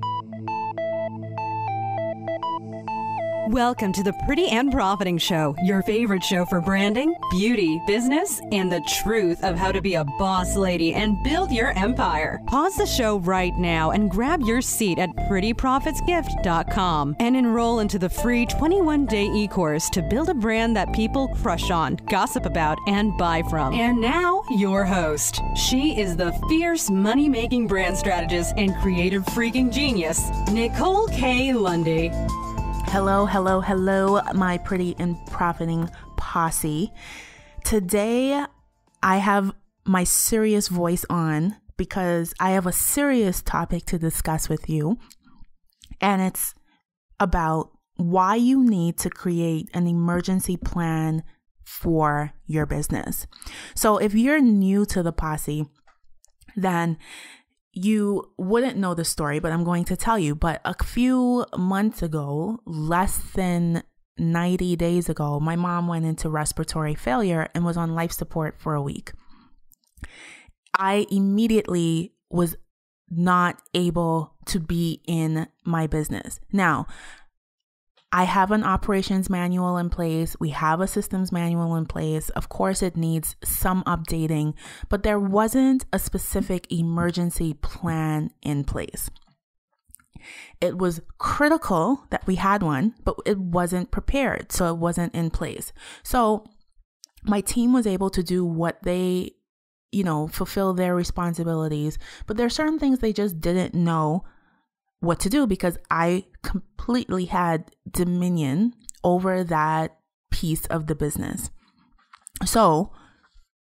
Música Welcome to the Pretty and Profiting Show, your favorite show for branding, beauty, business, and the truth of how to be a boss lady and build your empire. Pause the show right now and grab your seat at prettyprofitsgift.com and enroll into the free 21 day e course to build a brand that people crush on, gossip about, and buy from. And now, your host. She is the fierce money making brand strategist and creative freaking genius, Nicole K. Lundy. Hello, hello, hello, my pretty and profiting posse. Today, I have my serious voice on because I have a serious topic to discuss with you, and it's about why you need to create an emergency plan for your business. So, if you're new to the posse, then you wouldn't know the story, but I'm going to tell you. But a few months ago, less than 90 days ago, my mom went into respiratory failure and was on life support for a week. I immediately was not able to be in my business. Now, I have an operations manual in place. We have a systems manual in place. Of course, it needs some updating, but there wasn't a specific emergency plan in place. It was critical that we had one, but it wasn't prepared, so it wasn't in place. So my team was able to do what they, you know, fulfill their responsibilities, but there are certain things they just didn't know what to do because I completely had dominion over that piece of the business. So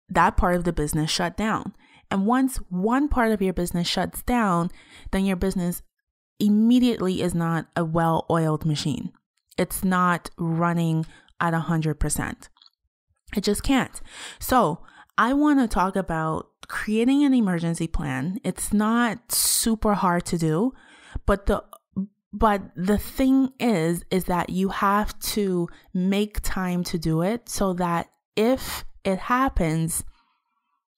that part of the business shut down. And once one part of your business shuts down, then your business immediately is not a well oiled machine. It's not running at 100%. It just can't. So I want to talk about creating an emergency plan. It's not super hard to do. But the but the thing is is that you have to make time to do it so that if it happens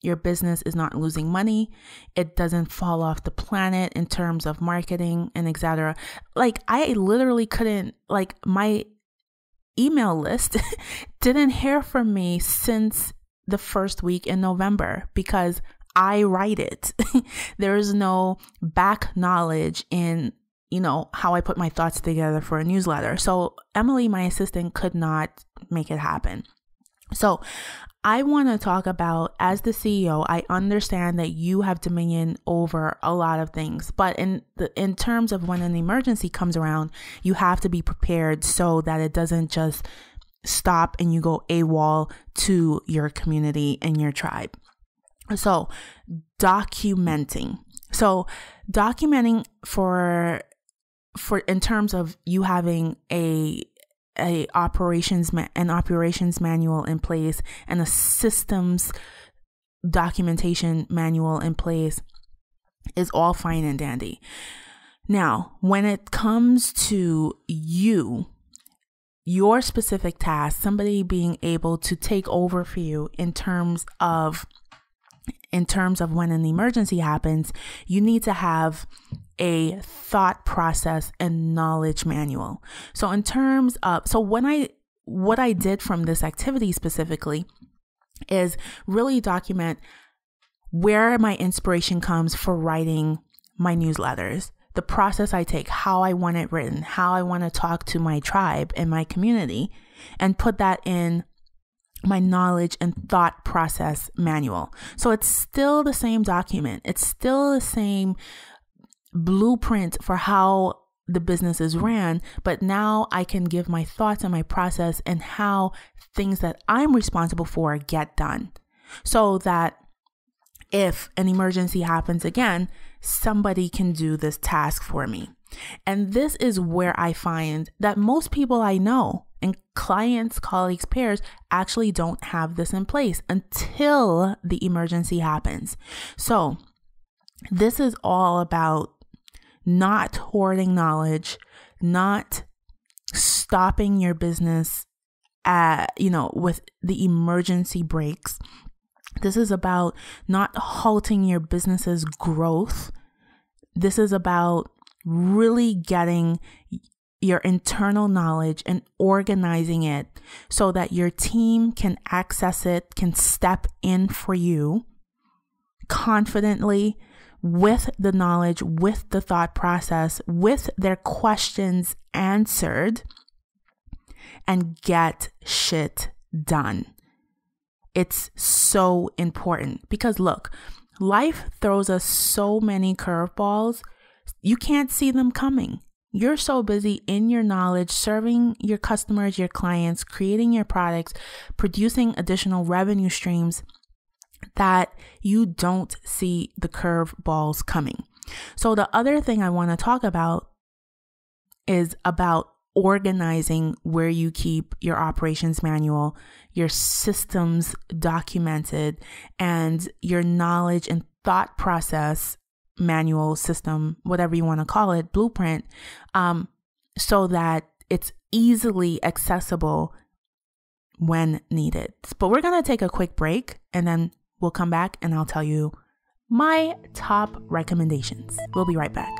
your business is not losing money it doesn't fall off the planet in terms of marketing and etc like i literally couldn't like my email list didn't hear from me since the first week in november because I write it. there is no back knowledge in you know how I put my thoughts together for a newsletter. So Emily, my assistant, could not make it happen. So I want to talk about as the CEO, I understand that you have dominion over a lot of things, but in the, in terms of when an emergency comes around, you have to be prepared so that it doesn't just stop and you go AWOL to your community and your tribe. So, documenting. So, documenting for for in terms of you having a a operations ma- an operations manual in place and a systems documentation manual in place is all fine and dandy. Now, when it comes to you, your specific task, somebody being able to take over for you in terms of in terms of when an emergency happens, you need to have a thought process and knowledge manual. So in terms of so when I what I did from this activity specifically is really document where my inspiration comes for writing my newsletters, the process I take, how I want it written, how I want to talk to my tribe and my community and put that in my knowledge and thought process manual. So it's still the same document, it's still the same blueprint for how the business is ran, but now I can give my thoughts and my process and how things that I'm responsible for get done so that if an emergency happens again, somebody can do this task for me. And this is where I find that most people I know and clients, colleagues, peers actually don't have this in place until the emergency happens. So, this is all about not hoarding knowledge, not stopping your business at, you know, with the emergency breaks. This is about not halting your business's growth. This is about really getting your internal knowledge and organizing it so that your team can access it, can step in for you confidently with the knowledge, with the thought process, with their questions answered, and get shit done. It's so important because look, life throws us so many curveballs, you can't see them coming. You're so busy in your knowledge, serving your customers, your clients, creating your products, producing additional revenue streams that you don't see the curveballs coming. So, the other thing I want to talk about is about organizing where you keep your operations manual, your systems documented, and your knowledge and thought process manual system, whatever you want to call it, blueprint, um, so that it's easily accessible when needed. But we're going to take a quick break and then we'll come back and I'll tell you my top recommendations. We'll be right back.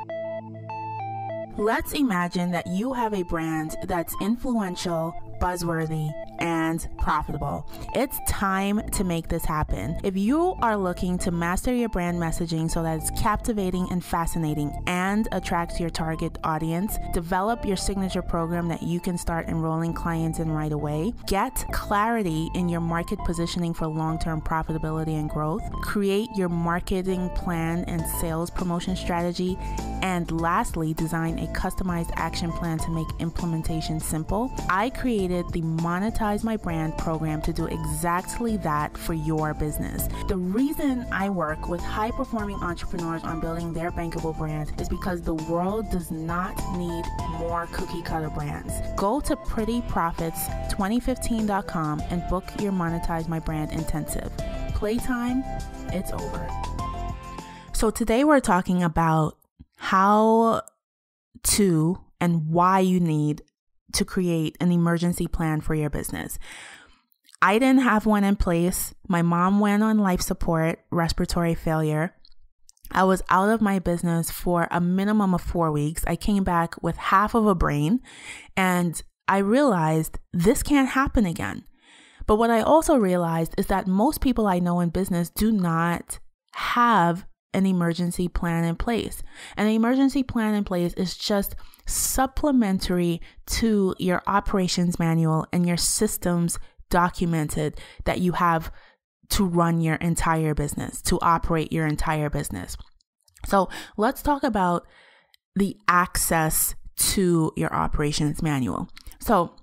Let's imagine that you have a brand that's influential buzzworthy, and profitable. It's time to make this happen. If you are looking to master your brand messaging so that it's captivating and fascinating and attracts your target audience, develop your signature program that you can start enrolling clients in right away. Get clarity in your market positioning for long term profitability and growth. Create your marketing plan and sales promotion strategy. And lastly, design a customized action plan to make implementation simple. I created created the Monetize My Brand program to do exactly that for your business. The reason I work with high performing entrepreneurs on building their bankable brand is because the world does not need more cookie cutter brands. Go to prettyprofits2015.com and book your Monetize My Brand intensive. Playtime, it's over. So today we're talking about how to and why you need to create an emergency plan for your business. I didn't have one in place. My mom went on life support, respiratory failure. I was out of my business for a minimum of four weeks. I came back with half of a brain and I realized this can't happen again. But what I also realized is that most people I know in business do not have an emergency plan in place. An emergency plan in place is just supplementary to your operations manual and your systems documented that you have to run your entire business, to operate your entire business. So let's talk about the access to your operations manual. So,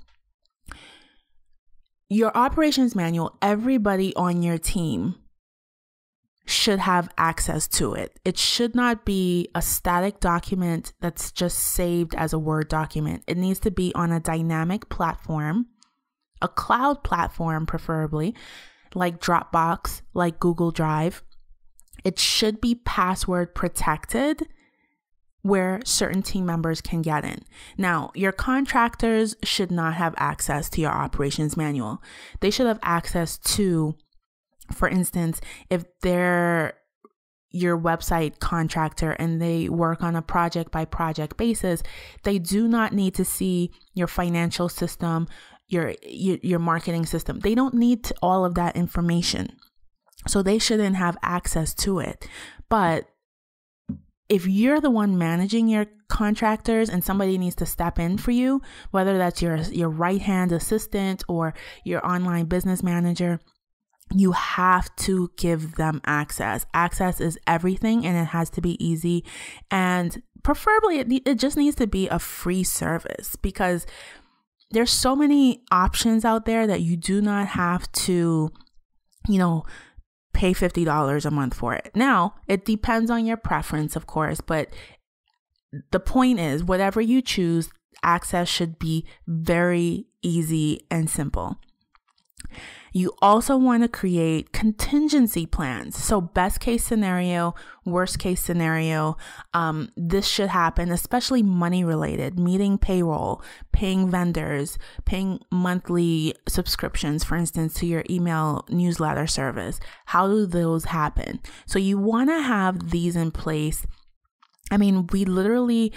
your operations manual, everybody on your team should have access to it. It should not be a static document that's just saved as a Word document. It needs to be on a dynamic platform, a cloud platform, preferably, like Dropbox, like Google Drive. It should be password protected where certain team members can get in. Now, your contractors should not have access to your operations manual, they should have access to for instance, if they're your website contractor and they work on a project by project basis, they do not need to see your financial system, your your, your marketing system. They don't need all of that information. So they shouldn't have access to it. But if you're the one managing your contractors and somebody needs to step in for you, whether that's your your right-hand assistant or your online business manager, you have to give them access. Access is everything and it has to be easy. And preferably, it, it just needs to be a free service because there's so many options out there that you do not have to, you know, pay $50 a month for it. Now, it depends on your preference, of course, but the point is, whatever you choose, access should be very easy and simple. You also want to create contingency plans. So, best case scenario, worst case scenario, um, this should happen, especially money related, meeting payroll, paying vendors, paying monthly subscriptions, for instance, to your email newsletter service. How do those happen? So, you want to have these in place. I mean, we literally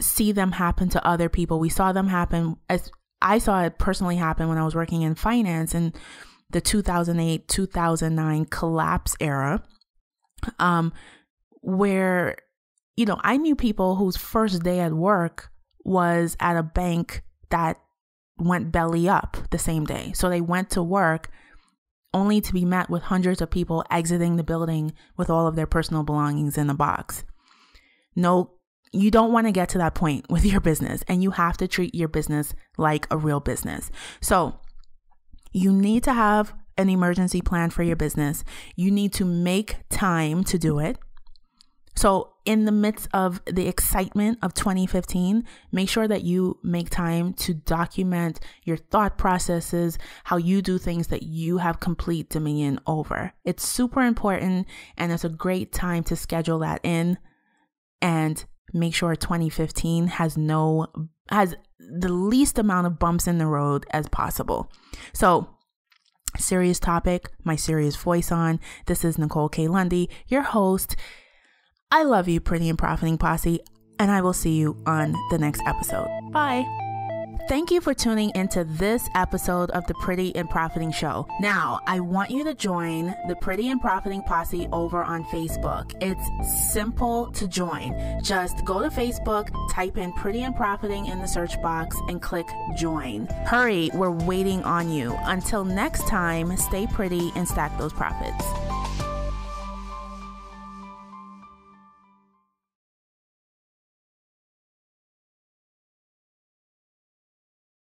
see them happen to other people. We saw them happen as I saw it personally happen when I was working in finance in the 2008 2009 collapse era, um, where, you know, I knew people whose first day at work was at a bank that went belly up the same day. So they went to work only to be met with hundreds of people exiting the building with all of their personal belongings in a box. No you don't want to get to that point with your business and you have to treat your business like a real business. So, you need to have an emergency plan for your business. You need to make time to do it. So, in the midst of the excitement of 2015, make sure that you make time to document your thought processes, how you do things that you have complete dominion over. It's super important, and it's a great time to schedule that in and make sure 2015 has no has the least amount of bumps in the road as possible. So, serious topic, my serious voice on. This is Nicole K. Lundy, your host. I love you, pretty and profiting posse, and I will see you on the next episode. Bye. Thank you for tuning into this episode of the Pretty and Profiting Show. Now, I want you to join the Pretty and Profiting Posse over on Facebook. It's simple to join. Just go to Facebook, type in Pretty and Profiting in the search box, and click join. Hurry, we're waiting on you. Until next time, stay pretty and stack those profits.